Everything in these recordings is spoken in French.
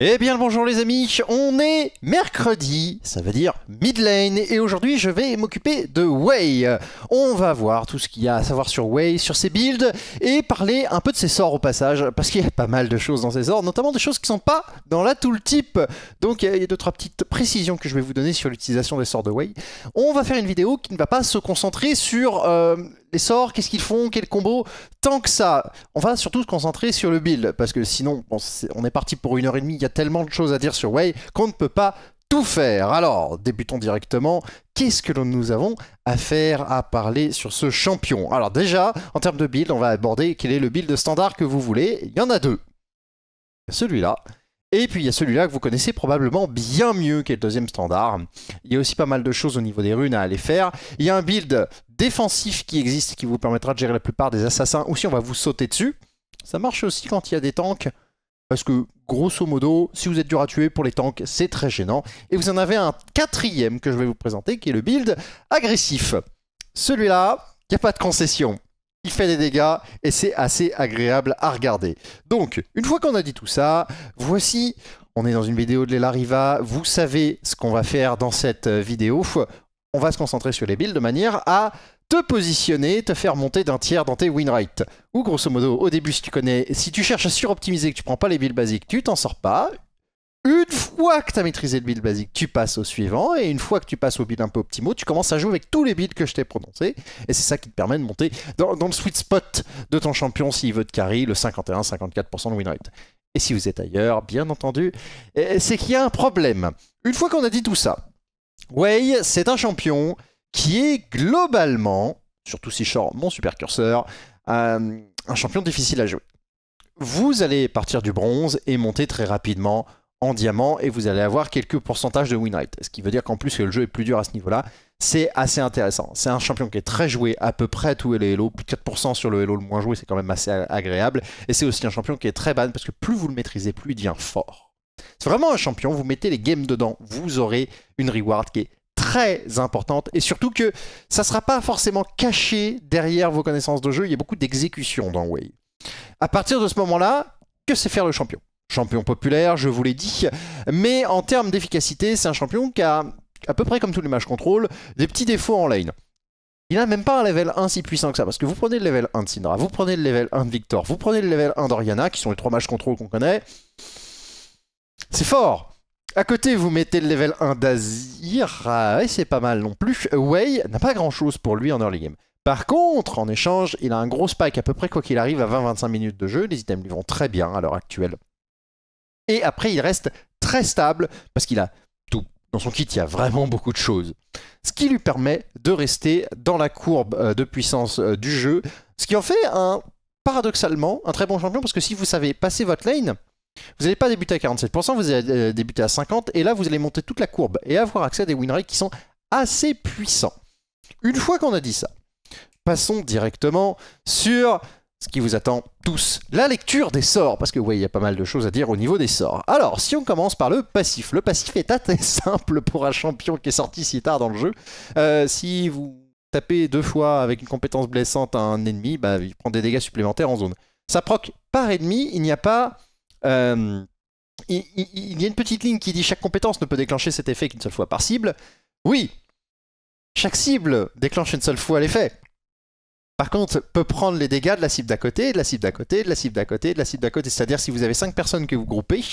Eh bien bonjour les amis, on est mercredi, ça veut dire mid lane, et aujourd'hui je vais m'occuper de Way. On va voir tout ce qu'il y a à savoir sur Way, sur ses builds, et parler un peu de ses sorts au passage, parce qu'il y a pas mal de choses dans ses sorts, notamment des choses qui sont pas dans la tooltip. Donc il y a deux, trois petites précisions que je vais vous donner sur l'utilisation des sorts de Way. On va faire une vidéo qui ne va pas se concentrer sur... Euh, les sorts, qu'est-ce qu'ils font, quel combo. Tant que ça, on va surtout se concentrer sur le build, parce que sinon, on, est, parti pour une heure et demie, il y a tellement de choses à dire sur Way, qu'on ne peut pas tout faire. Alors, débutons directement. Qu'est-ce que nous avons à faire à parler sur ce champion Alors déjà, en termes de build, on va aborder quel est le build standard que vous voulez. Il y en a deux. Celui-là, et puis il y a celui-là que vous connaissez probablement bien mieux, qui le deuxième standard. Il y a aussi pas mal de choses au niveau des runes à aller faire. Il y a un build défensif qui existe, qui vous permettra de gérer la plupart des assassins, ou si on va vous sauter dessus. Ça marche aussi quand il y a des tanks, parce que grosso modo, si vous êtes dur à tuer pour les tanks, c'est très gênant. Et vous en avez un quatrième que je vais vous présenter, qui est le build agressif. Celui-là, il n'y a pas de concession il fait des dégâts et c'est assez agréable à regarder. Donc, une fois qu'on a dit tout ça, voici, on est dans une vidéo de l'Elariva, vous savez ce qu'on va faire dans cette euh, vidéo. On va se concentrer sur les builds de manière à te positionner, te faire monter d'un tiers dans tes win rates. Ou grosso modo, au début, si tu connais, si tu cherches à suroptimiser, que tu prends pas les builds basiques, tu t'en sors pas. Une fois que tu as maîtrisé le build basique, tu passes au suivant. Et une fois que tu passes au build un peu optimo, tu commences à jouer avec tous les builds que je t'ai prononcés. Et c'est ça qui te permet de monter dans, le sweet spot de ton champion s'il veut de carry, le 51-54% de win rate. Et si vous êtes ailleurs, bien entendu, c'est qu'il y a un problème. Une fois qu'on a dit tout ça, way c'est un champion qui est globalement, surtout si je mon super curseur, euh, un champion difficile à jouer. Vous allez partir du bronze et monter très rapidement en diamant et vous allez avoir quelques pourcentages de win rate. Ce qui veut dire qu'en plus que le jeu est plus dur à ce niveau-là, c'est assez intéressant. C'est un champion qui est très joué à peu près tout tous les plus de 4% sur le Hello le moins joué, c'est quand même assez agréable. Et c'est aussi un champion qui est très ban parce que plus vous le maîtrisez, plus il devient fort. C'est vraiment un champion, vous mettez les games dedans, vous aurez une reward qui est très importante et surtout que ça ne sera pas forcément caché derrière vos connaissances de jeu, il y a beaucoup d'exécution dans Way. À partir de ce moment-là, que c'est faire le champion champion populaire, je vous l'ai dit. Mais en termes d'efficacité, c'est un champion qui a, à peu près comme tous les matchs contrôle, des petits défauts en lane. Il n'a même pas un level 1 si puissant que ça, parce que vous prenez le level 1 de Syndra, vous prenez le level 1 de Victor, vous prenez le level 1 d'Oriana, qui sont les trois matchs contrôle qu'on connaît. C'est fort à côté, vous mettez le level 1 d'Azir, ah, et c'est pas mal non plus. Wei n'a pas grand chose pour lui en early game. Par contre, en échange, il a un gros spike à peu près quoi qu'il arrive à 20-25 minutes de jeu. Les items lui vont très bien à l'heure actuelle. Et après, il reste très stable parce qu'il a tout. Dans son kit, il y a vraiment beaucoup de choses. Ce qui lui permet de rester dans la courbe euh, de puissance euh, du jeu. Ce qui en fait un, paradoxalement, un très bon champion parce que si vous savez passer votre lane, vous n'allez pas débuter à 47%, vous allez euh, débuter à 50% et là vous allez monter toute la courbe et avoir accès à des win qui sont assez puissants. Une fois qu'on a dit ça, passons directement sur ce qui vous attend tous, la lecture des sorts, parce que oui, il y a pas mal de choses à dire au niveau des sorts. Alors, si on commence par le passif, le passif est assez simple pour un champion qui est sorti si tard dans le jeu. Euh, si vous tapez deux fois avec une compétence blessante un ennemi, bah, il prend des dégâts supplémentaires en zone. Ça proc par ennemi, il n'y a pas... Euh, il y a une petite ligne qui dit chaque compétence ne peut déclencher cet effet qu'une seule fois par cible. Oui, chaque cible déclenche une seule fois l'effet par contre, peut prendre les dégâts de la cible d'à côté, de la cible d'à côté, de la cible d'à côté, de la cible d'à côté. C'est-à-dire, si vous avez 5 personnes que vous groupez,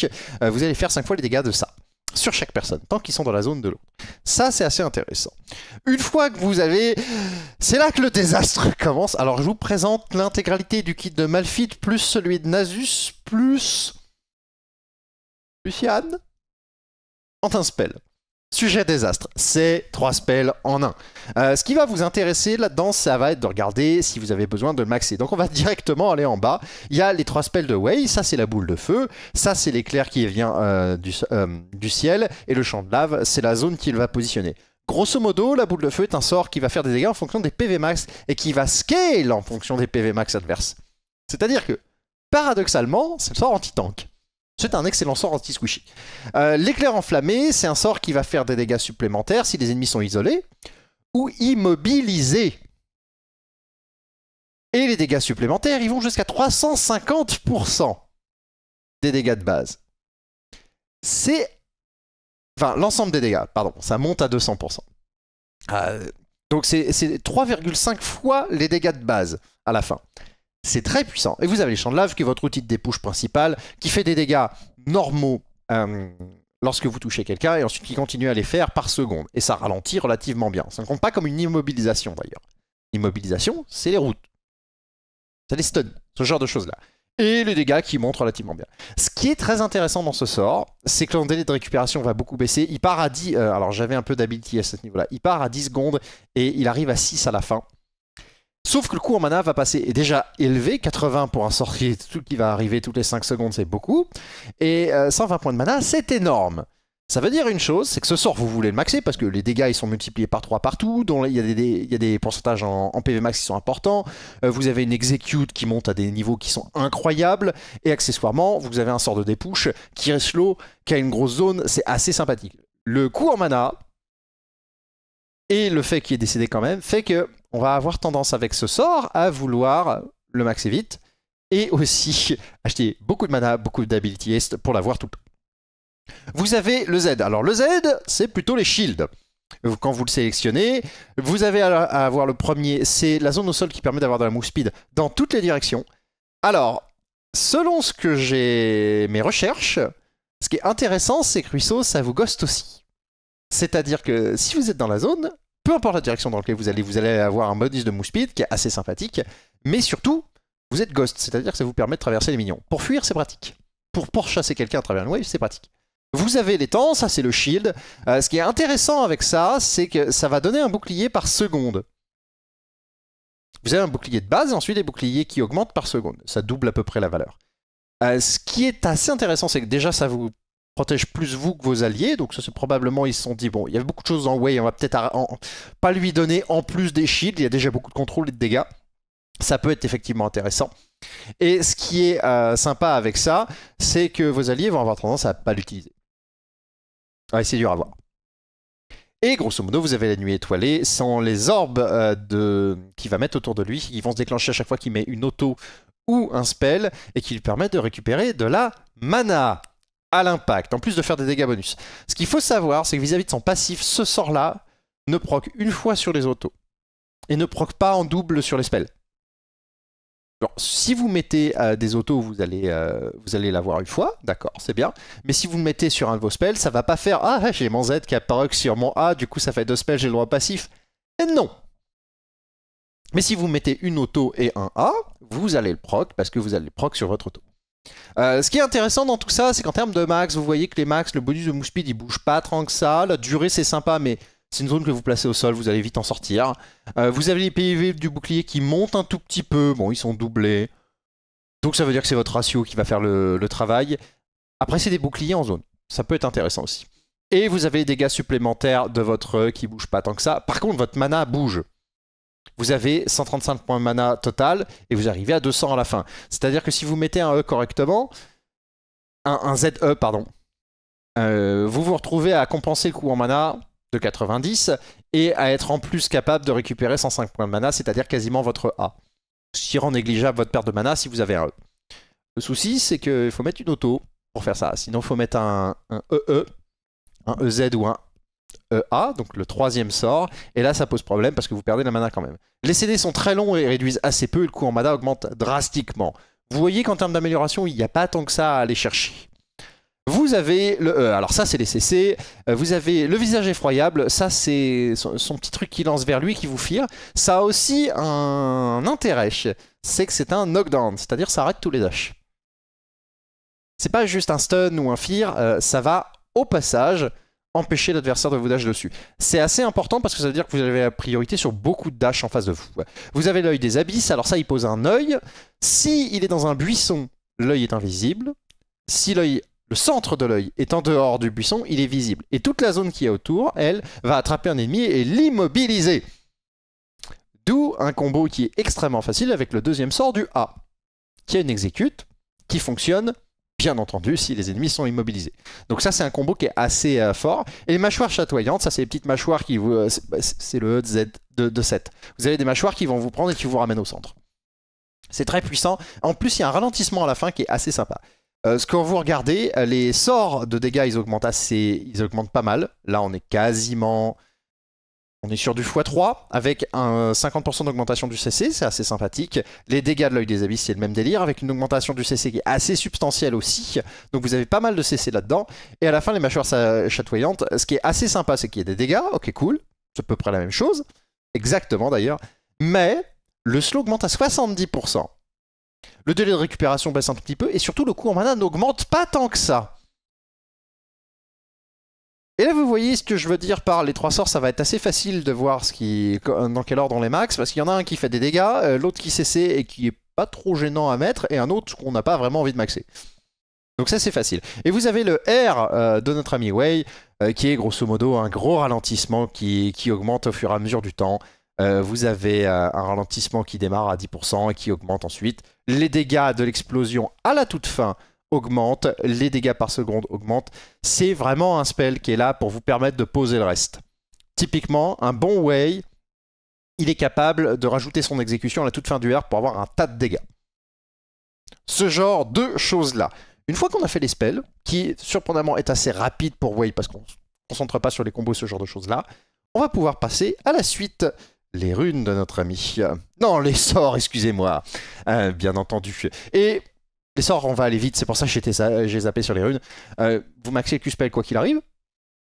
euh, vous allez faire 5 fois les dégâts de ça. Sur chaque personne, tant qu'ils sont dans la zone de l'eau. Ça, c'est assez intéressant. Une fois que vous avez. C'est là que le désastre commence. Alors, je vous présente l'intégralité du kit de Malphite, plus celui de Nasus, plus. Luciane. un Spell. Sujet désastre, c'est trois spells en un. Euh, ce qui va vous intéresser là-dedans, ça va être de regarder si vous avez besoin de le maxer. Donc on va directement aller en bas. Il y a les trois spells de Way, ça c'est la boule de feu, ça c'est l'éclair qui vient euh, du, euh, du ciel, et le champ de lave, c'est la zone qu'il va positionner. Grosso modo, la boule de feu est un sort qui va faire des dégâts en fonction des PV max et qui va scale en fonction des PV max adverses. C'est-à-dire que, paradoxalement, c'est le sort anti-tank. C'est un excellent sort anti-squishy. Euh, l'éclair enflammé, c'est un sort qui va faire des dégâts supplémentaires si les ennemis sont isolés ou immobilisés. Et les dégâts supplémentaires, ils vont jusqu'à 350% des dégâts de base. C'est... Enfin, l'ensemble des dégâts, pardon, ça monte à 200%. Euh, donc c'est 3,5 fois les dégâts de base à la fin. C'est très puissant. Et vous avez les champs de lave, qui est votre outil de dépouche principal, qui fait des dégâts normaux euh, lorsque vous touchez quelqu'un, et ensuite qui continue à les faire par seconde. Et ça ralentit relativement bien. Ça ne compte pas comme une immobilisation d'ailleurs. L'immobilisation, c'est les routes. Ça les stuns, ce genre de choses-là. Et les dégâts qui montent relativement bien. Ce qui est très intéressant dans ce sort, c'est que le délai de récupération va beaucoup baisser. Il part à euh, alors j'avais un peu à ce niveau-là. Il part à 10 secondes et il arrive à 6 à la fin. Sauf que le coût en mana va passer est déjà élevé, 80 pour un sort tout qui va arriver toutes les 5 secondes, c'est beaucoup, et 120 euh, points de mana, c'est énorme. Ça veut dire une chose, c'est que ce sort, vous voulez le maxer parce que les dégâts, ils sont multipliés par 3 partout, dont il y a des, pourcentages en, PV max qui sont importants, euh, vous avez une execute qui monte à des niveaux qui sont incroyables, et accessoirement, vous avez un sort de dépouche qui reste slow, qui a une grosse zone, c'est assez sympathique. Le coût en mana, et le fait qu'il est décédé quand même, fait que on va avoir tendance avec ce sort à vouloir le maxer vite et aussi acheter beaucoup de mana, beaucoup d'ability pour l'avoir tout Vous avez le Z. Alors le Z, c'est plutôt les shields. Quand vous le sélectionnez, vous avez à avoir le premier, c'est la zone au sol qui permet d'avoir de la move speed dans toutes les directions. Alors, selon ce que j'ai mes recherches, ce qui est intéressant, c'est que Ruisseau, ça vous ghost aussi. C'est-à-dire que si vous êtes dans la zone, peu importe la direction dans laquelle vous allez, vous allez avoir un bonus de mousse speed qui est assez sympathique, mais surtout, vous êtes ghost, c'est-à-dire que ça vous permet de traverser les minions. Pour fuir, c'est pratique. Pour pourchasser quelqu'un à travers une wave, c'est pratique. Vous avez les temps, ça c'est le shield. Euh, ce qui est intéressant avec ça, c'est que ça va donner un bouclier par seconde. Vous avez un bouclier de base et ensuite des boucliers qui augmentent par seconde. Ça double à peu près la valeur. Euh, ce qui est assez intéressant, c'est que déjà ça vous protège plus vous que vos alliés. Donc ça, c'est probablement, ils se sont dit, bon, il y a beaucoup de choses en way, on va peut-être pas lui donner en plus des shields, il y a déjà beaucoup de contrôle et de dégâts. Ça peut être effectivement intéressant. Et ce qui est euh, sympa avec ça, c'est que vos alliés vont avoir tendance à pas l'utiliser. c'est dur à voir. Et grosso modo, vous avez la nuit étoilée, sans les orbes euh, de... qu'il va mettre autour de lui, ils vont se déclencher à chaque fois qu'il met une auto ou un spell, et qui lui permettent de récupérer de la mana à l'impact, en plus de faire des dégâts bonus. Ce qu'il faut savoir, c'est que vis-à-vis de son passif, ce sort-là ne proc une fois sur les autos et ne proc pas en double sur les spells. si vous mettez euh, des autos, vous allez, euh, allez l'avoir une fois, d'accord, c'est bien. Mais si vous le mettez sur un de vos spells, ça va pas faire Ah, j'ai mon Z qui a proc sur mon A, du coup ça fait deux spells, j'ai le droit passif. Et eh non Mais si vous mettez une auto et un A, vous allez le proc parce que vous allez le proc sur votre auto. Euh, ce qui est intéressant dans tout ça, c'est qu'en termes de max, vous voyez que les max, le bonus de move speed, il bouge pas tant que ça. La durée, c'est sympa, mais c'est une zone que vous placez au sol, vous allez vite en sortir. Euh, vous avez les pv du bouclier qui montent un tout petit peu. Bon, ils sont doublés. Donc ça veut dire que c'est votre ratio qui va faire le, travail. Après, c'est des boucliers en zone. Ça peut être intéressant aussi. Et vous avez les dégâts supplémentaires de votre qui bouge pas tant que ça. Par contre, votre mana bouge vous avez 135 points de mana total et vous arrivez à 200 à la fin. C'est-à-dire que si vous mettez un E correctement, un, ZE, pardon, euh, vous vous retrouvez à compenser le coût en mana de 90 et à être en plus capable de récupérer 105 points de mana, c'est-à-dire quasiment votre A. Ce qui rend négligeable votre perte de mana si vous avez un E. Le souci, c'est qu'il faut mettre une auto pour faire ça. Sinon, il faut mettre un, un EE, e, un EZ ou un EA, euh, donc le troisième sort, et là ça pose problème parce que vous perdez la mana quand même. Les CD sont très longs et réduisent assez peu, et le coût en mana augmente drastiquement. Vous voyez qu'en termes d'amélioration, il n'y a pas tant que ça à aller chercher. Vous avez le E, alors ça c'est les CC. Euh, vous avez le visage effroyable, ça c'est son, petit truc qui lance vers lui qui vous fire. Ça a aussi un, intérêt, c'est que c'est un knockdown, c'est-à-dire ça arrête tous les dash. C'est pas juste un stun ou un fear, ça va au passage empêcher l'adversaire de vous dash dessus. C'est assez important parce que ça veut dire que vous avez la priorité sur beaucoup de dash en face de vous. Vous avez l'œil des abysses, alors ça il pose un œil. Si il est dans un buisson, l'œil est invisible. Si l'œil le centre de l'œil est en dehors du buisson, il est visible. Et toute la zone qui est autour, elle, va attraper un ennemi et l'immobiliser. D'où un combo qui est extrêmement facile avec le deuxième sort du A, qui a une exécute, qui fonctionne bien entendu si les ennemis sont immobilisés. Donc ça c'est un combo qui est assez euh, fort. Et les mâchoires chatoyantes, ça c'est les petites mâchoires qui vous... Euh, bah, c'est le Z de, 7. Vous avez des mâchoires qui vont vous prendre et qui vous ramènent au centre. C'est très puissant. En plus il y a un ralentissement à la fin qui est assez sympa. Euh, ce que vous regardez, les sorts de dégâts, ils augmentent assez, ils augmentent pas mal. Là, on est quasiment on est sur du x3 avec un 50% d'augmentation du CC, c'est assez sympathique. Les dégâts de l'œil des abysses, c'est le même délire, avec une augmentation du CC qui est assez substantielle aussi. Donc vous avez pas mal de CC là-dedans. Et à la fin, les mâchoires chatoyantes, ce qui est assez sympa, c'est qu'il y a des dégâts, ok cool, c'est à peu près la même chose, exactement d'ailleurs. Mais le slow augmente à 70%. Le délai de récupération baisse un petit peu, et surtout le coût en mana n'augmente pas tant que ça. Et là, vous voyez ce que je veux dire par les trois sorts, ça va être assez facile de voir ce qui, dans quel ordre on les max, parce qu'il y en a un qui fait des dégâts, euh, l'autre qui cesse et qui est pas trop gênant à mettre, et un autre qu'on n'a pas vraiment envie de maxer. Donc ça c'est facile. Et vous avez le R euh, de notre ami Wei, euh, qui est grosso modo un gros ralentissement qui, qui, augmente au fur et à mesure du temps. vous avez un ralentissement qui démarre à 10% et qui augmente ensuite. Les dégâts de l'explosion à la toute fin augmente, les dégâts par seconde augmentent. C'est vraiment un spell qui est là pour vous permettre de poser le reste. Typiquement, un bon way, il est capable de rajouter son exécution à la toute fin du R pour avoir un tas de dégâts. Ce genre de choses-là. Une fois qu'on a fait les spells, qui surprenamment est assez rapide pour way parce qu'on ne se concentre pas sur les combos, ce genre de choses-là, on va pouvoir passer à la suite. Les runes de notre ami. Non, les sorts, excusez-moi. Euh, bien entendu. Et les sorts, on va aller vite, c'est pour ça que j'ai zappé sur les runes. Euh, vous maxez le Q-Spell quoi qu'il arrive.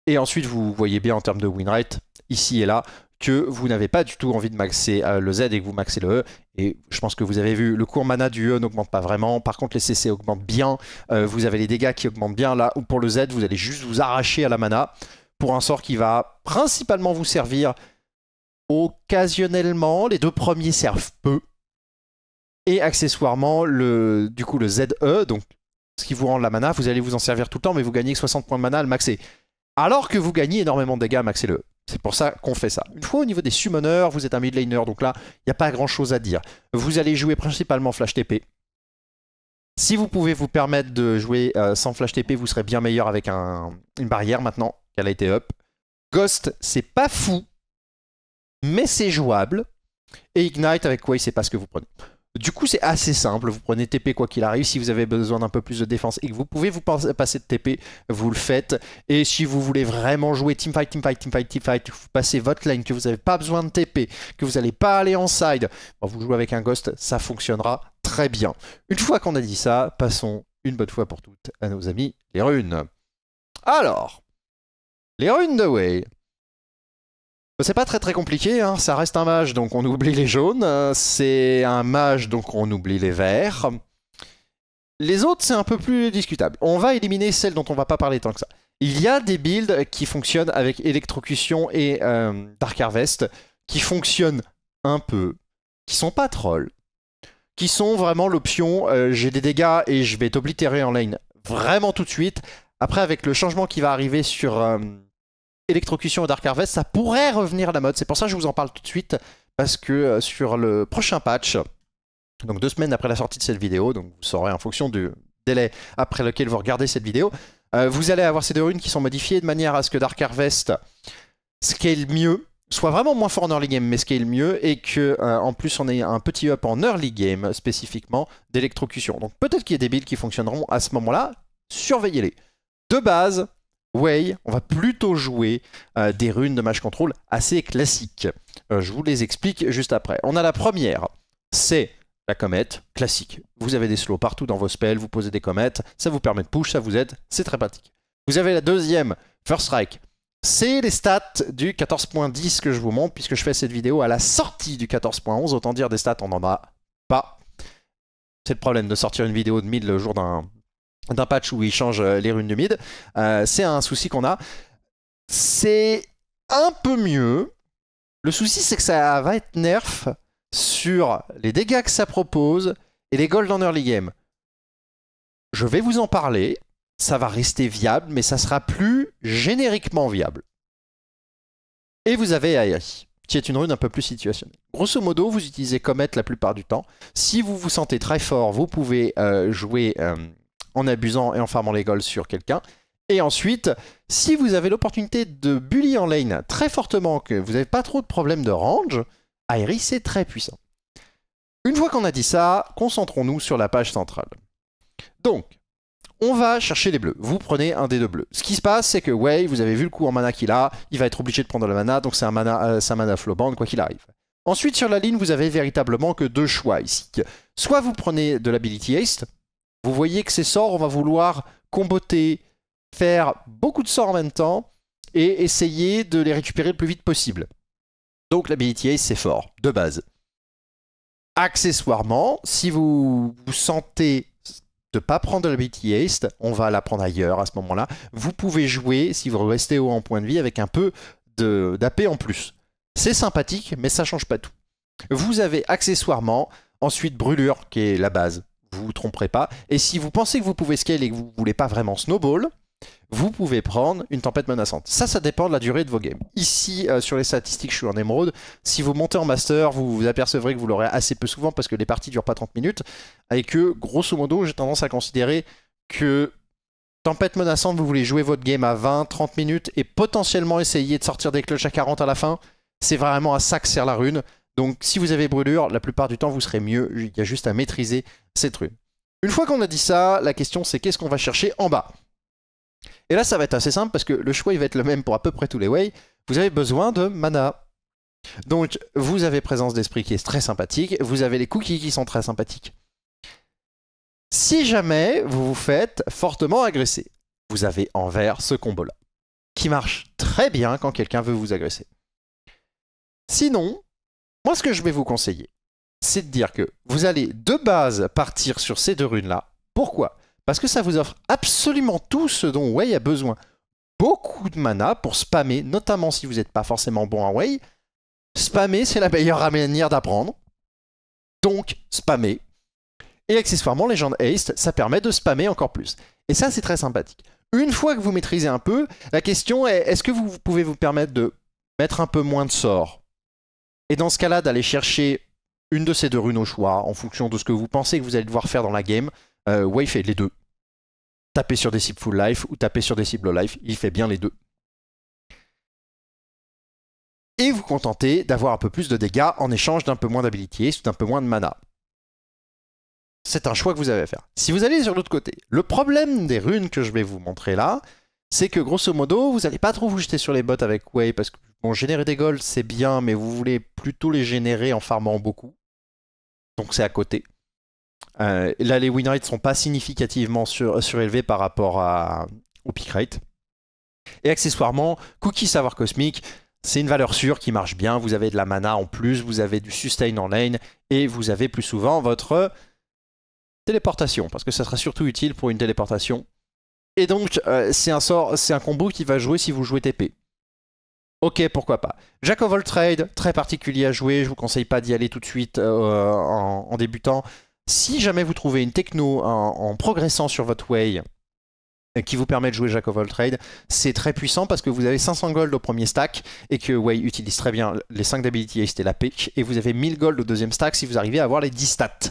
Et ensuite, vous voyez bien en termes de win rate, ici et là, que vous n'avez pas du tout envie de maxer euh, le Z et que vous maxez le E. Et je pense que vous avez vu, le court mana du E n'augmente pas vraiment. Par contre, les CC augmentent bien. Euh, vous avez les dégâts qui augmentent bien. Là, pour le Z, vous allez juste vous arracher à la mana pour un sort qui va principalement vous servir occasionnellement. Les deux premiers servent peu. Et accessoirement, le, du coup, le ZE, donc ce qui vous rend la mana, vous allez vous en servir tout le temps, mais vous gagnez 60 points de mana à le maxer. Alors que vous gagnez énormément de dégâts, maxez-le. E. C'est pour ça qu'on fait ça. Une fois au niveau des summoners, vous êtes un mid laner, donc là, il n'y a pas grand chose à dire. Vous allez jouer principalement flash TP. Si vous pouvez vous permettre de jouer euh, sans flash TP, vous serez bien meilleur avec une barrière maintenant qu'elle a été up. Ghost, c'est pas fou, mais c'est jouable. Et Ignite avec quoi, c'est pas ce que vous prenez. Du coup, c'est assez simple. Vous prenez TP quoi qu'il arrive. Si vous avez besoin d'un peu plus de défense et que vous pouvez vous passer de TP, vous le faites. Et si vous voulez vraiment jouer teamfight, teamfight, teamfight, teamfight, vous passez votre lane, que vous n'avez pas besoin de TP, que vous n'allez pas aller en side, bah, vous jouez avec un ghost, ça fonctionnera très bien. Une fois qu'on a dit ça, passons une bonne fois pour toutes à nos amis les runes. Alors, les runes de Way, c'est pas très très compliqué, hein. ça reste un mage donc on oublie les jaunes, c'est un mage donc on oublie les verts. Les autres c'est un peu plus discutable. On va éliminer celles dont on va pas parler tant que ça. Il y a des builds qui fonctionnent avec électrocution et euh, Dark Harvest, qui fonctionnent un peu, qui sont pas trolls, qui sont vraiment l'option euh, j'ai des dégâts et je vais t'oblitérer en lane vraiment tout de suite. Après avec le changement qui va arriver sur... Euh, électrocution et Dark Harvest, ça pourrait revenir à la mode. C'est pour ça que je vous en parle tout de suite, parce que euh, sur le prochain patch, donc deux semaines après la sortie de cette vidéo, donc vous saurez en fonction du délai après lequel vous regardez cette vidéo, euh, vous allez avoir ces deux runes qui sont modifiées de manière à ce que Dark Harvest scale mieux, soit vraiment moins fort en early game, mais scale mieux, et que euh, en plus on ait un petit up en early game spécifiquement d'électrocution. Donc peut-être qu'il y a des builds qui fonctionneront à ce moment-là, surveillez-les. De base, Way, on va plutôt jouer euh, des runes de match control assez classiques. Euh, je vous les explique juste après. On a la première, c'est la comète classique. Vous avez des slows partout dans vos spells, vous posez des comètes, ça vous permet de push, ça vous aide, c'est très pratique. Vous avez la deuxième, First Strike. C'est les stats du 14.10 que je vous montre, puisque je fais cette vidéo à la sortie du 14.11. Autant dire des stats, on n'en a pas. C'est le problème de sortir une vidéo de mid le jour d'un d'un patch où il change euh, les runes du mid. Euh, c'est un souci qu'on a. C'est un peu mieux. Le souci, c'est que ça va être nerf sur les dégâts que ça propose et les golds en early game. Je vais vous en parler. Ça va rester viable, mais ça sera plus génériquement viable. Et vous avez AI, qui est une rune un peu plus situationnelle. Grosso modo, vous utilisez Comet la plupart du temps. Si vous vous sentez très fort, vous pouvez euh, jouer en abusant et en farmant les goals sur quelqu'un. Et ensuite, si vous avez l'opportunité de bully en lane très fortement, que vous n'avez pas trop de problèmes de range, Aeris c'est très puissant. Une fois qu'on a dit ça, concentrons-nous sur la page centrale. Donc, on va chercher les bleus. Vous prenez un des deux bleus. Ce qui se passe, c'est que way vous avez vu le coup en mana qu'il a, il va être obligé de prendre la mana, donc c'est un mana, euh, mana flowband, quoi qu'il arrive. Ensuite, sur la ligne, vous avez véritablement que deux choix ici. Soit vous prenez de l'ability haste, vous voyez que ces sorts, on va vouloir comboter, faire beaucoup de sorts en même temps et essayer de les récupérer le plus vite possible. Donc l'Hability ace, c'est fort, de base. Accessoirement, si vous vous sentez de ne pas prendre l'Hability ace, on va la prendre ailleurs à ce moment-là. Vous pouvez jouer, si vous restez haut en point de vie, avec un peu d'AP en plus. C'est sympathique, mais ça change pas tout. Vous avez accessoirement ensuite brûlure, qui est la base vous vous tromperez pas. Et si vous pensez que vous pouvez scale et que vous ne voulez pas vraiment snowball, vous pouvez prendre une tempête menaçante. Ça, ça dépend de la durée de vos games. Ici, euh, sur les statistiques, je suis en émeraude. Si vous montez en master, vous vous apercevrez que vous l'aurez assez peu souvent parce que les parties durent pas 30 minutes. Et que, grosso modo, j'ai tendance à considérer que tempête menaçante, vous voulez jouer votre game à 20, 30 minutes et potentiellement essayer de sortir des clutches à 40 à la fin. C'est vraiment à ça que sert la rune. Donc si vous avez brûlure, la plupart du temps vous serez mieux, il y a juste à maîtriser cette rune. Une fois qu'on a dit ça, la question c'est qu'est-ce qu'on va chercher en bas Et là ça va être assez simple parce que le choix il va être le même pour à peu près tous les ways. Vous avez besoin de mana. Donc vous avez présence d'esprit qui est très sympathique, vous avez les cookies qui sont très sympathiques. Si jamais vous vous faites fortement agresser, vous avez envers ce combo-là, qui marche très bien quand quelqu'un veut vous agresser. Sinon, moi, ce que je vais vous conseiller, c'est de dire que vous allez de base partir sur ces deux runes-là. Pourquoi Parce que ça vous offre absolument tout ce dont Wei a besoin. Beaucoup de mana pour spammer, notamment si vous n'êtes pas forcément bon à Wei. Spammer, c'est la meilleure manière d'apprendre. Donc, spammer. Et accessoirement, les gens Haste, ça permet de spammer encore plus. Et ça, c'est très sympathique. Une fois que vous maîtrisez un peu, la question est est-ce que vous pouvez vous permettre de mettre un peu moins de sorts et dans ce cas-là, d'aller chercher une de ces deux runes au choix, en fonction de ce que vous pensez que vous allez devoir faire dans la game, euh, fait les deux. Taper sur des cibles full life ou taper sur des cibles low life, il fait bien les deux. Et vous contentez d'avoir un peu plus de dégâts en échange d'un peu moins d'habilité ou d'un peu moins de mana. C'est un choix que vous avez à faire. Si vous allez sur l'autre côté, le problème des runes que je vais vous montrer là, c'est que grosso modo, vous n'allez pas trop vous jeter sur les bottes avec Way parce que Bon, générer des golds, c'est bien, mais vous voulez plutôt les générer en farmant beaucoup. Donc c'est à côté. Euh, là, les win rates sont pas significativement surélevés par rapport à, au pick rate. Et accessoirement, Cookie Savoir Cosmique, c'est une valeur sûre qui marche bien. Vous avez de la mana en plus, vous avez du sustain en lane, et vous avez plus souvent votre téléportation, parce que ça sera surtout utile pour une téléportation. Et donc, euh, c'est un sort, c'est un combo qui va jouer si vous jouez TP. Ok, pourquoi pas. Jack of all trade, très particulier à jouer. Je vous conseille pas d'y aller tout de suite euh, en, débutant. Si jamais vous trouvez une techno en, progressant sur votre way euh, qui vous permet de jouer Jack of all trade, c'est très puissant parce que vous avez 500 gold au premier stack et que Way utilise très bien les 5 d'ability et et la pick et vous avez 1000 gold au deuxième stack si vous arrivez à avoir les 10 stats.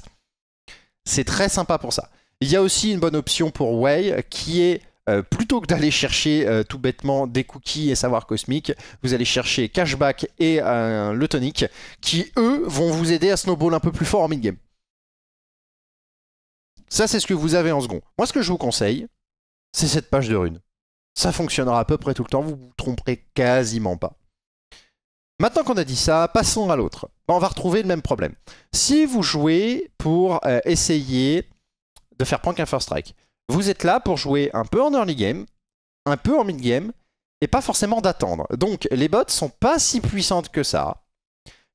C'est très sympa pour ça. Il y a aussi une bonne option pour Way qui est euh, plutôt que d'aller chercher euh, tout bêtement des cookies et savoir cosmique, vous allez chercher cashback et euh, le tonic qui, eux, vont vous aider à snowball un peu plus fort en mid-game. Ça, c'est ce que vous avez en second. Moi, ce que je vous conseille, c'est cette page de runes. Ça fonctionnera à peu près tout le temps, vous vous tromperez quasiment pas. Maintenant qu'on a dit ça, passons à l'autre. Bah, on va retrouver le même problème. Si vous jouez pour essayer de faire prank un first strike, vous êtes là pour jouer un peu en early game, un peu en mid game, et pas forcément d'attendre. Donc les bots sont pas si puissantes que ça.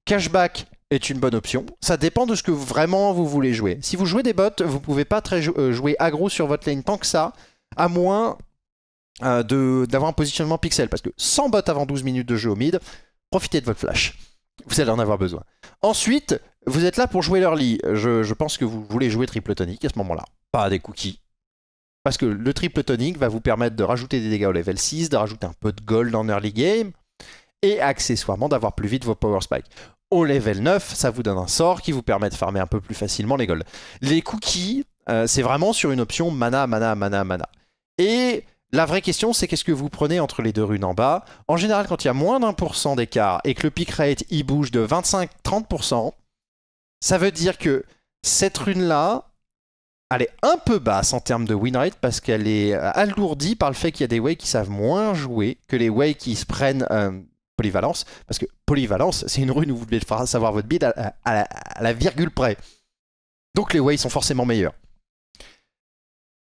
Cashback est une bonne option. Ça dépend de ce que vraiment vous voulez jouer. Si vous jouez des bots, vous pouvez pas très euh, jouer aggro sur votre lane tant que ça, à moins euh, d'avoir un positionnement pixel. Parce que sans bots avant 12 minutes de jeu au mid, profitez de votre flash. Vous allez en avoir besoin. Ensuite, vous êtes là pour jouer l'early. Je, je pense que vous voulez jouer triple tonic à ce moment-là. Pas des cookies, parce que le triple tonic va vous permettre de rajouter des dégâts au level 6, de rajouter un peu de gold en early game, et accessoirement d'avoir plus vite vos power spikes. Au level 9, ça vous donne un sort qui vous permet de farmer un peu plus facilement les golds. Les cookies, euh, c'est vraiment sur une option mana, mana, mana, mana. Et la vraie question, c'est qu'est-ce que vous prenez entre les deux runes en bas En général, quand il y a moins d'un pour cent d'écart et que le pick rate y bouge de 25-30%, ça veut dire que cette rune-là, elle est un peu basse en termes de win rate parce qu'elle est euh, alourdie par le fait qu'il y a des ways qui savent moins jouer que les ways qui se prennent euh, polyvalence. Parce que polyvalence, c'est une rune où vous devez savoir votre bid à, la, virgule près. Donc les ways sont forcément meilleurs.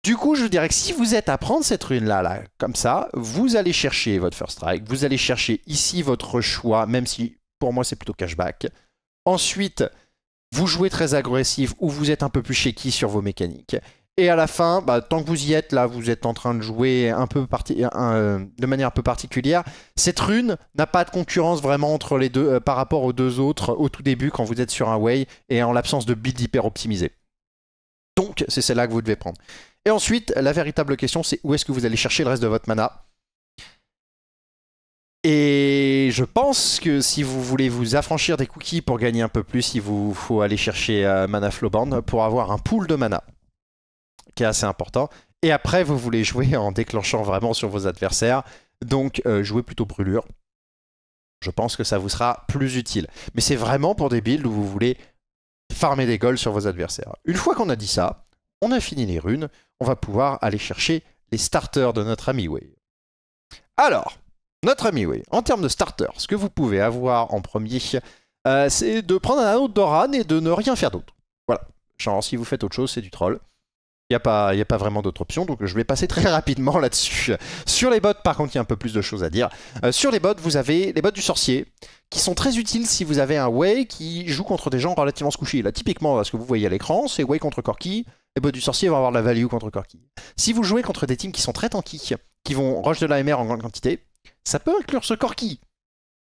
Du coup, je dirais que si vous êtes à prendre cette rune-là, là, comme ça, vous allez chercher votre first strike, vous allez chercher ici votre choix, même si pour moi c'est plutôt cashback. Ensuite, vous jouez très agressif ou vous êtes un peu plus shaky sur vos mécaniques. Et à la fin, bah, tant que vous y êtes, là, vous êtes en train de jouer un peu euh, de manière un peu particulière. Cette rune n'a pas de concurrence vraiment entre les deux, euh, par rapport aux deux autres au tout début quand vous êtes sur un way et en l'absence de build hyper optimisé. Donc, c'est celle-là que vous devez prendre. Et ensuite, la véritable question, c'est où est-ce que vous allez chercher le reste de votre mana et je pense que si vous voulez vous affranchir des cookies pour gagner un peu plus, il vous faut aller chercher euh, Mana Flowband pour avoir un pool de mana, qui est assez important. Et après, vous voulez jouer en déclenchant vraiment sur vos adversaires, donc euh, jouez plutôt brûlure. Je pense que ça vous sera plus utile. Mais c'est vraiment pour des builds où vous voulez farmer des goals sur vos adversaires. Une fois qu'on a dit ça, on a fini les runes, on va pouvoir aller chercher les starters de notre ami Way. Alors, notre ami, Way, En termes de starter, ce que vous pouvez avoir en premier, euh, c'est de prendre un anneau Doran et de ne rien faire d'autre. Voilà. Genre, si vous faites autre chose, c'est du troll. Il n'y a, pas, a pas vraiment d'autre option, donc je vais passer très rapidement là-dessus. Sur les bots, par contre, il y a un peu plus de choses à dire. Euh, sur les bots, vous avez les bots du sorcier, qui sont très utiles si vous avez un Way qui joue contre des gens relativement squishy. Là, typiquement, ce que vous voyez à l'écran, c'est Way contre Corki, les bots du sorcier vont avoir de la value contre Corki. Si vous jouez contre des teams qui sont très tanky, qui vont rush de l'AMR en grande quantité, ça peut inclure ce corps qui,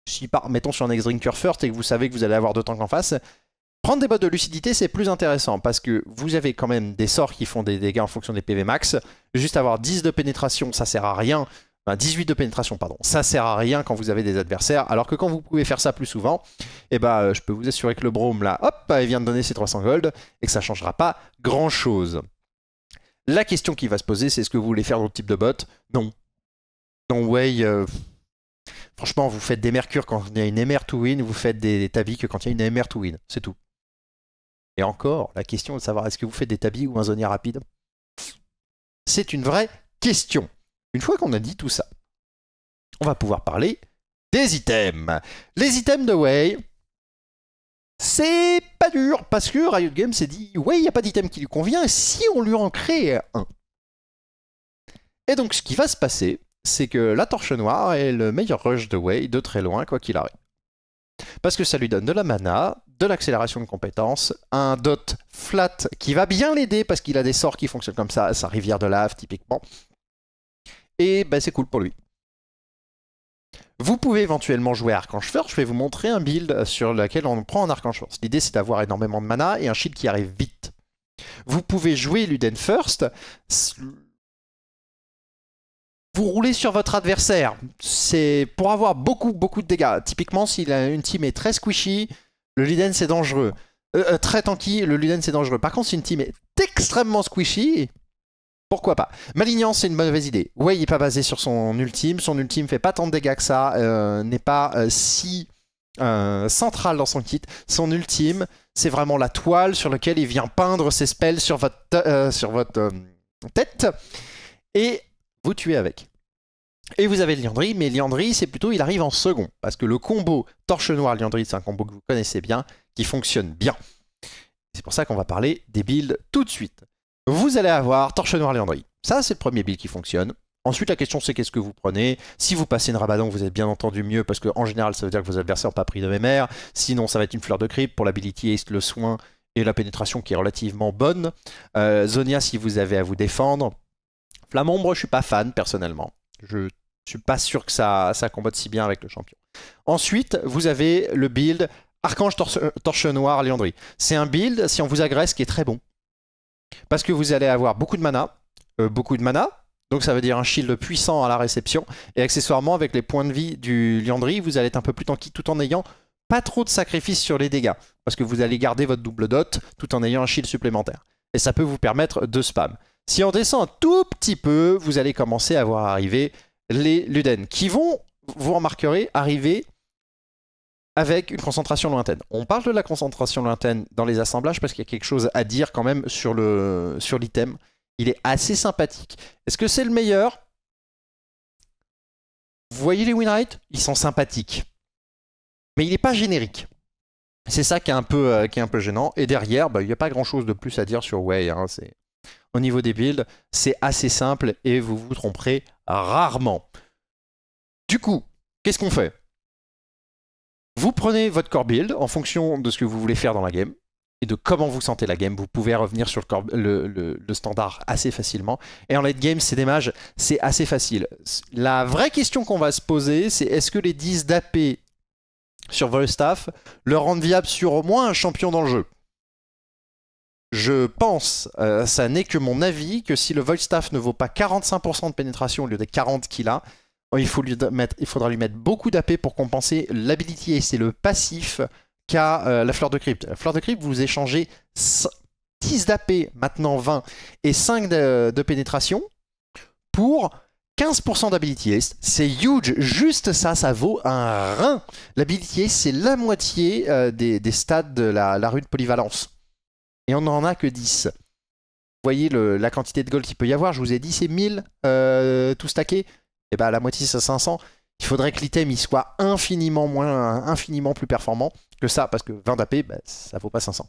si par, mettons sur un ex drinker First et que vous savez que vous allez avoir deux tanks en face, prendre des bottes de lucidité c'est plus intéressant parce que vous avez quand même des sorts qui font des dégâts en fonction des PV max. Juste avoir 10 de pénétration, ça sert à rien. Enfin, 18 de pénétration, pardon. Ça sert à rien quand vous avez des adversaires, alors que quand vous pouvez faire ça plus souvent, eh ben, euh, je peux vous assurer que le Brome, là, hop, il vient de donner ses 300 gold et que ça changera pas grand-chose. La question qui va se poser, c'est est-ce que vous voulez faire d'autres types de bots Non, way. Euh, franchement, vous faites des mercures quand il y a une MR 2 win, vous faites des, tabis que quand il y a une MR 2 win, c'est tout. Et encore, la question de savoir est-ce que vous faites des tabis ou un zonier rapide C'est une vraie question. Une fois qu'on a dit tout ça, on va pouvoir parler des items. Les items de Way, c'est pas dur parce que Riot Games s'est dit Ouais, il n'y a pas d'item qui lui convient si on lui en crée un. Et donc, ce qui va se passer, c'est que la torche noire est le meilleur rush de way de très loin, quoi qu'il arrive. Parce que ça lui donne de la mana, de l'accélération de compétences, un dot flat qui va bien l'aider parce qu'il a des sorts qui fonctionnent comme ça, sa rivière de lave typiquement. Et ben, c'est cool pour lui. Vous pouvez éventuellement jouer Archange-First, je vais vous montrer un build sur lequel on prend un Archange-First. L'idée c'est d'avoir énormément de mana et un shield qui arrive vite. Vous pouvez jouer Luden First, vous roulez sur votre adversaire. C'est pour avoir beaucoup, beaucoup de dégâts. Typiquement, si une team est très squishy, le Liden c'est dangereux. Euh, euh, très tanky, le Luden c'est dangereux. Par contre, si une team est extrêmement squishy, pourquoi pas Malignant, c'est une mauvaise idée. Oui, il n'est pas basé sur son ultime. Son ultime fait pas tant de dégâts que ça, euh, n'est pas si central dans son kit. Son ultime, c'est vraiment la toile sur laquelle il vient peindre ses spells sur votre, sur votre tête. Et vous tuez avec. Et vous avez Liandry, mais Liandry, c'est plutôt, il arrive en second, parce que le combo Torche Noire-Liandry, c'est un combo que vous connaissez bien, qui fonctionne bien. C'est pour ça qu'on va parler des builds tout de suite. Vous allez avoir Torche Noire-Liandry. Ça, c'est le premier build qui fonctionne. Ensuite, la question, c'est qu'est-ce que vous prenez Si vous passez une rabadon, vous êtes bien entendu mieux, parce qu'en général, ça veut dire que vos adversaires n'ont pas pris de MMR. Sinon, ça va être une fleur de crip pour l'ability ace, le soin et la pénétration qui est relativement bonne. Euh, Zonia, si vous avez à vous défendre, Flamombre, je suis pas fan personnellement. Je suis pas sûr que ça, ça combatte si bien avec le champion. Ensuite, vous avez le build Archange euh, Torche, Noire Liandry. C'est un build, si on vous agresse, qui est très bon. Parce que vous allez avoir beaucoup de mana, euh, beaucoup de mana, donc ça veut dire un shield puissant à la réception, et accessoirement avec les points de vie du Liandry, vous allez être un peu plus tanky tout en ayant pas trop de sacrifices sur les dégâts, parce que vous allez garder votre double dot tout en ayant un shield supplémentaire. Et ça peut vous permettre de spam. Si on descend un tout petit peu, vous allez commencer à voir arriver les Luden, qui vont, vous remarquerez, arriver avec une concentration lointaine. On parle de la concentration lointaine dans les assemblages parce qu'il y a quelque chose à dire quand même sur l'item. Sur Il est assez sympathique. Est-ce que c'est le meilleur Vous voyez les Winright Ils sont sympathiques. Mais il n'est pas générique. C'est ça qui est un peu, euh, qui est un peu gênant. Et derrière, bah, il n'y a pas grand-chose de plus à dire sur Way. Hein, c'est au niveau des builds. C'est assez simple et vous vous tromperez rarement. Du coup, qu'est-ce qu'on fait Vous prenez votre core build en fonction de ce que vous voulez faire dans la game et de comment vous sentez la game. Vous pouvez revenir sur le, standard assez facilement. Et en late game, c'est des mages, c'est assez facile. La vraie question qu'on va se poser, c'est est-ce que les 10 d'AP sur Volstaff le rendent viable sur au moins un champion dans le jeu je pense, euh, ça n'est que mon avis, que si le Void ne vaut pas 45% de pénétration au lieu des 40 qu'il a, euh, il, lui mettre, faudra lui mettre beaucoup d'AP pour compenser l'ability et c'est le passif qu'a euh, la Fleur de Crypte. La Fleur de Crypte, vous échangez 10 d'AP, maintenant 20, et 5 de, pénétration pour 15% d'ability haste, c'est huge, juste ça, ça vaut un rein. L'ability c'est la moitié des, stats stades de la, la rue de polyvalence et on n'en a que 10. Vous voyez la quantité de gold qu'il peut y avoir, je vous ai dit c'est 1000 euh, tout stacké, et eh bah ben, la moitié c'est 500. Il faudrait que l'item soit infiniment moins, infiniment plus performant que ça, parce que 20 d'AP, bah, ça vaut pas 500.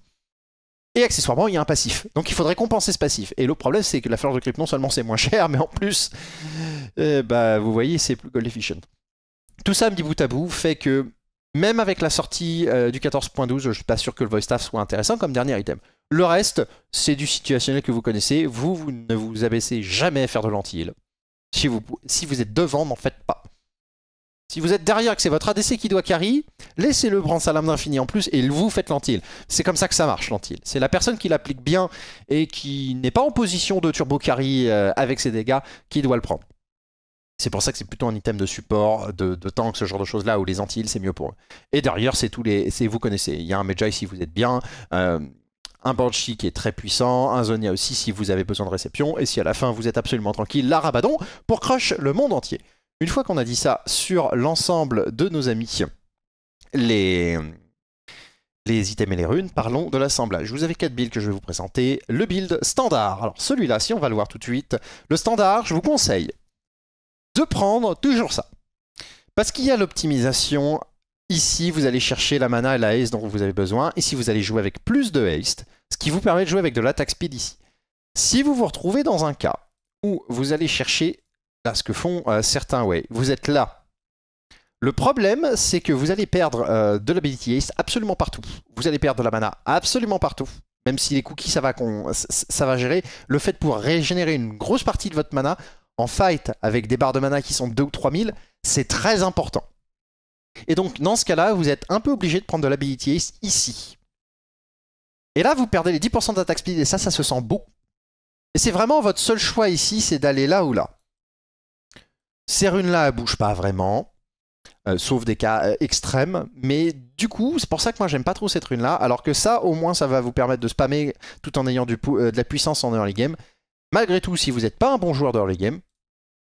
Et accessoirement, il y a un passif. Donc il faudrait compenser ce passif. Et le problème, c'est que la fleur de crypte, non seulement c'est moins cher, mais en plus, euh, bah, vous voyez, c'est plus gold efficient. Tout ça, me dit bout à bout, fait que même avec la sortie euh, du 14.12, je ne suis pas sûr que le voice staff soit intéressant comme dernier item. Le reste, c'est du situationnel que vous connaissez. Vous, vous ne vous abaissez jamais à faire de lanti Si vous, êtes devant, n'en faites pas. Si vous êtes derrière que c'est votre ADC qui doit carry, laissez-le prendre sa lame d'infini en plus et vous faites lentille. C'est comme ça que ça marche lentille. C'est la personne qui l'applique bien et qui n'est pas en position de turbo carry euh, avec ses dégâts qui doit le prendre. C'est pour ça que c'est plutôt un item de support, de, tank, ce genre de choses là où les anti c'est mieux pour eux. Et derrière, c'est tous les. Vous connaissez, il y a un Medjay si vous êtes bien. Euh, un Banshee qui est très puissant, un Zonia aussi si vous avez besoin de réception, et si à la fin vous êtes absolument tranquille, l'Arabadon Rabadon pour crush le monde entier. Une fois qu'on a dit ça sur l'ensemble de nos amis, les, les items et les runes, parlons de l'assemblage. Vous avez quatre builds que je vais vous présenter. Le build standard. Alors celui-là, si on va le voir tout de suite, le standard, je vous conseille de prendre toujours ça. Parce qu'il y a l'optimisation Ici, vous allez chercher la mana et la haste dont vous avez besoin. Ici, vous allez jouer avec plus de haste, ce qui vous permet de jouer avec de l'attaque speed ici. Si vous vous retrouvez dans un cas où vous allez chercher là, ce que font euh, certains way, vous êtes là. Le problème, c'est que vous allez perdre euh, de l'ability haste absolument partout. Vous allez perdre de la mana absolument partout. Même si les cookies, ça va, ça va gérer. Le fait de pouvoir régénérer une grosse partie de votre mana en fight avec des barres de mana qui sont 2 ou 3000, c'est très important. Et donc, dans ce cas-là, vous êtes un peu obligé de prendre de l'ability ace ici. Et là, vous perdez les 10% d'attaque speed, et ça, ça se sent beau. Et c'est vraiment votre seul choix ici, c'est d'aller là ou là. Ces runes-là, elles bougent pas vraiment, euh, sauf des cas euh, extrêmes. Mais du coup, c'est pour ça que moi, j'aime pas trop cette rune-là, alors que ça, au moins, ça va vous permettre de spammer tout en ayant euh, de la puissance en early game. Malgré tout, si vous n'êtes pas un bon joueur de les game,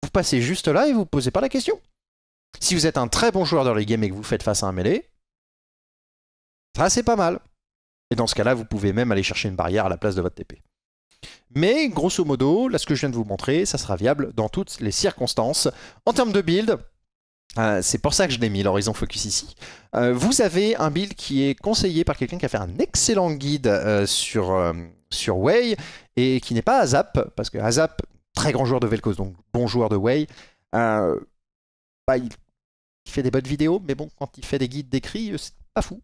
vous passez juste là et vous posez pas la question. Si vous êtes un très bon joueur de les game et que vous faites face à un mêlée, ça c'est pas mal. Et dans ce cas-là, vous pouvez même aller chercher une barrière à la place de votre TP. Mais grosso modo, là ce que je viens de vous montrer, ça sera viable dans toutes les circonstances. En termes de build, euh, c'est pour ça que je l'ai mis, l'horizon focus ici. Euh, vous avez un build qui est conseillé par quelqu'un qui a fait un excellent guide euh, sur, sur Way et qui n'est pas Azap, parce que Azap, très grand joueur de Velcos, donc bon joueur de Way, il, fait des bonnes vidéos, mais bon, quand il fait des guides d'écrit, euh, c'est pas fou.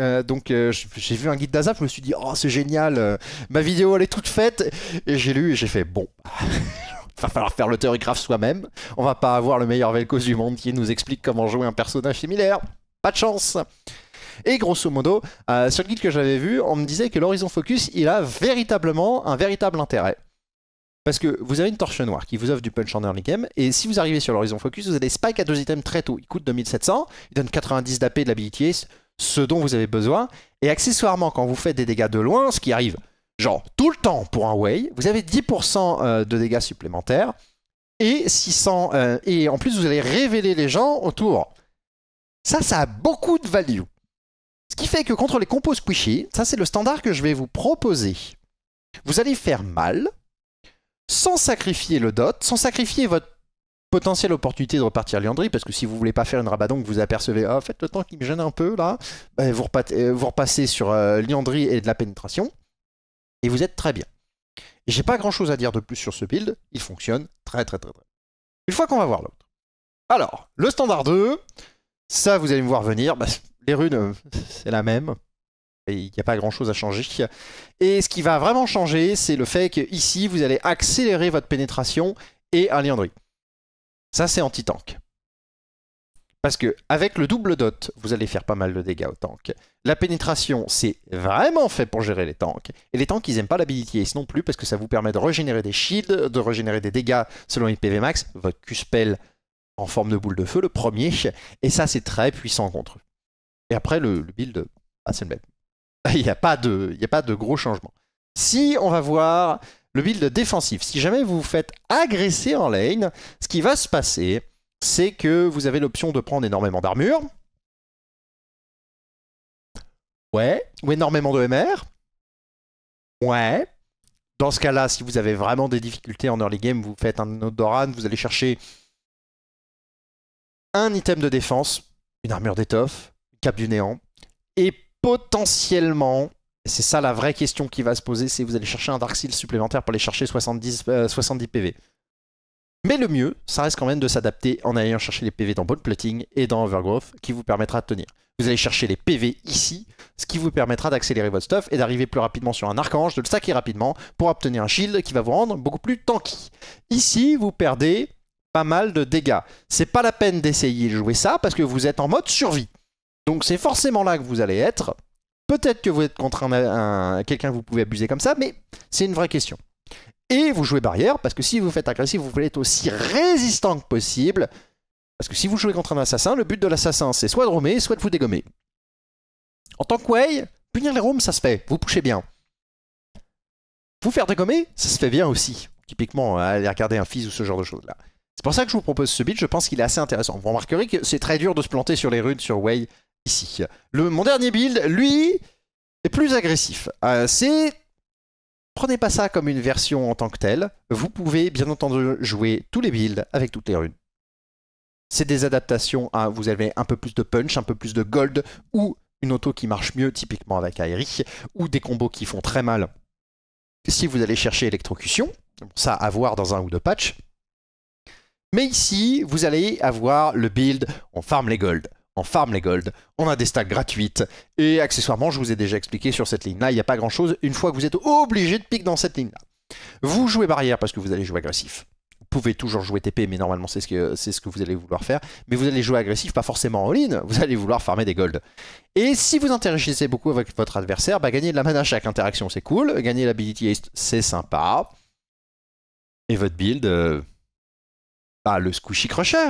Euh, donc euh, j'ai vu un guide d'Azap, je me suis dit oh c'est génial, ma vidéo elle est toute faite et j'ai lu et j'ai fait bon, va falloir faire le graphe soi-même, on va pas avoir le meilleur Velcos du monde qui nous explique comment jouer un personnage similaire, pas de chance. Et grosso modo, sur le guide que j'avais vu, on me disait que l'horizon focus il a véritablement un véritable intérêt. Parce que vous avez une torche noire qui vous offre du punch en early game, et si vous arrivez sur l'horizon focus, vous avez spike à deux items très tôt. Il coûte 2700, il donne 90 d'AP de l'habilité, ce dont vous avez besoin, et accessoirement, quand vous faites des dégâts de loin, ce qui arrive genre tout le temps pour un way, vous avez 10% euh, de dégâts supplémentaires, et 600, euh, et en plus vous allez révéler les gens autour. Ça, ça a beaucoup de value. Ce qui fait que contre les compos squishy, ça c'est le standard que je vais vous proposer. Vous allez faire mal, sans sacrifier le dot, sans sacrifier votre potentielle opportunité de repartir Liandry, parce que si vous voulez pas faire une rabadon, que vous apercevez, ah, faites le temps qui me gêne un peu là, ben, euh, vous, repassez, vous, sur euh, Liandri et de la pénétration, et vous êtes très bien. J'ai pas grand chose à dire de plus sur ce build, il fonctionne très très très très. Une fois qu'on va voir l'autre. Alors, le standard 2, ça vous allez me voir venir, ben, les runes, euh, c'est la même il n'y a pas grand chose à changer. Et ce qui va vraiment changer, c'est le fait ici, vous allez accélérer votre pénétration et un liandry. Ça, c'est anti-tank. Parce que avec le double dot, vous allez faire pas mal de dégâts au tank. La pénétration, c'est vraiment fait pour gérer les tanks. Et les tanks, ils n'aiment pas l'habilité ace non plus, parce que ça vous permet de régénérer des shields, de régénérer des dégâts selon les PV max, votre Q-spell en forme de boule de feu, le premier. Et ça, c'est très puissant contre eux. Et après, le, build, ah, c'est le même. Il n'y a, pas de, a pas de gros changement. Si on va voir le build défensif, si jamais vous vous faites agresser en lane, ce qui va se passer, c'est que vous avez l'option de prendre énormément d'armure. Ouais. Ou énormément de MR. Ouais. Dans ce cas-là, si vous avez vraiment des difficultés en early game, vous faites un Doran, vous allez chercher un item de défense, une armure d'étoffe, une cape du néant, et potentiellement, c'est ça la vraie question qui va se poser, c'est vous allez chercher un Dark Seal supplémentaire pour aller chercher 70, euh, PV. Mais le mieux, ça reste quand même de s'adapter en allant chercher les PV dans Bone Plotting et dans Overgrowth qui vous permettra de tenir. Vous allez chercher les PV ici, ce qui vous permettra d'accélérer votre stuff et d'arriver plus rapidement sur un archange, de le stacker rapidement pour obtenir un shield qui va vous rendre beaucoup plus tanky. Ici, vous perdez pas mal de dégâts. C'est pas la peine d'essayer de jouer ça parce que vous êtes en mode survie. Donc c'est forcément là que vous allez être. Peut-être que vous êtes contre quelqu'un que vous pouvez abuser comme ça, mais c'est une vraie question. Et vous jouez barrière, parce que si vous faites agressif, vous voulez être aussi résistant que possible. Parce que si vous jouez contre un assassin, le but de l'assassin, c'est soit de romer, soit de vous dégommer. En tant que way, punir les roms, ça se fait. Vous poussez bien. Vous faire dégommer, ça se fait bien aussi. Typiquement, aller regarder un fils ou ce genre de choses-là. C'est pour ça que je vous propose ce build. je pense qu'il est assez intéressant. Vous remarquerez que c'est très dur de se planter sur les runes sur Way ici. mon dernier build, lui, est plus agressif. Euh, c'est... Prenez pas ça comme une version en tant que telle. Vous pouvez bien entendu jouer tous les builds avec toutes les runes. C'est des adaptations à vous avez un peu plus de punch, un peu plus de gold, ou une auto qui marche mieux, typiquement avec Aerie ou des combos qui font très mal si vous allez chercher électrocution. Ça à voir dans un ou deux patchs. Mais ici, vous allez avoir le build, on farm les gold, on farm les gold, on a des stacks gratuites, et accessoirement, je vous ai déjà expliqué sur cette ligne-là, il n'y a pas grand-chose une fois que vous êtes obligé de pique dans cette ligne-là. Vous jouez barrière parce que vous allez jouer agressif. Vous pouvez toujours jouer TP, mais normalement c'est ce, que, ce que vous allez vouloir faire. Mais vous allez jouer agressif, pas forcément en ligne, vous allez vouloir farmer des golds. Et si vous interagissez beaucoup avec votre adversaire, bah, gagner de la mana à chaque interaction, c'est cool. Gagner l'ability haste, c'est sympa. Et votre build... Euh, bah, le Squishy Crusher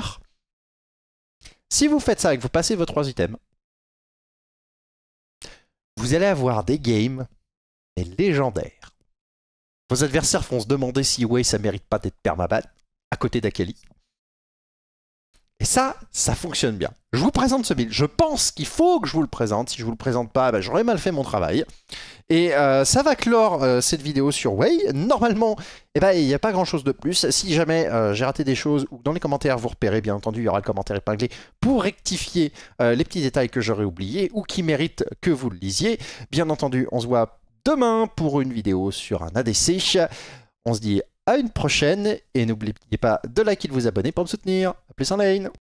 si vous faites ça et que vous passez vos trois items, vous allez avoir des games légendaires. Vos adversaires vont se demander si Way ça mérite pas d'être permaban à côté d'Akali ça, ça fonctionne bien. Je vous présente ce build. Je pense qu'il faut que je vous le présente. Si je vous le présente pas, bah, j'aurais mal fait mon travail. Et euh, ça va clore euh, cette vidéo sur Way. Normalement, eh ben, il n'y a pas grand chose de plus. Si jamais euh, j'ai raté des choses ou dans les commentaires, vous repérez, bien entendu, il y aura le commentaire épinglé pour rectifier les petits détails que j'aurais oubliés ou qui méritent que vous le lisiez. Bien entendu, on se voit demain pour une vidéo sur un ADC. On se dit à une prochaine et n'oubliez pas de liker et de vous abonner pour me soutenir. A plus en lane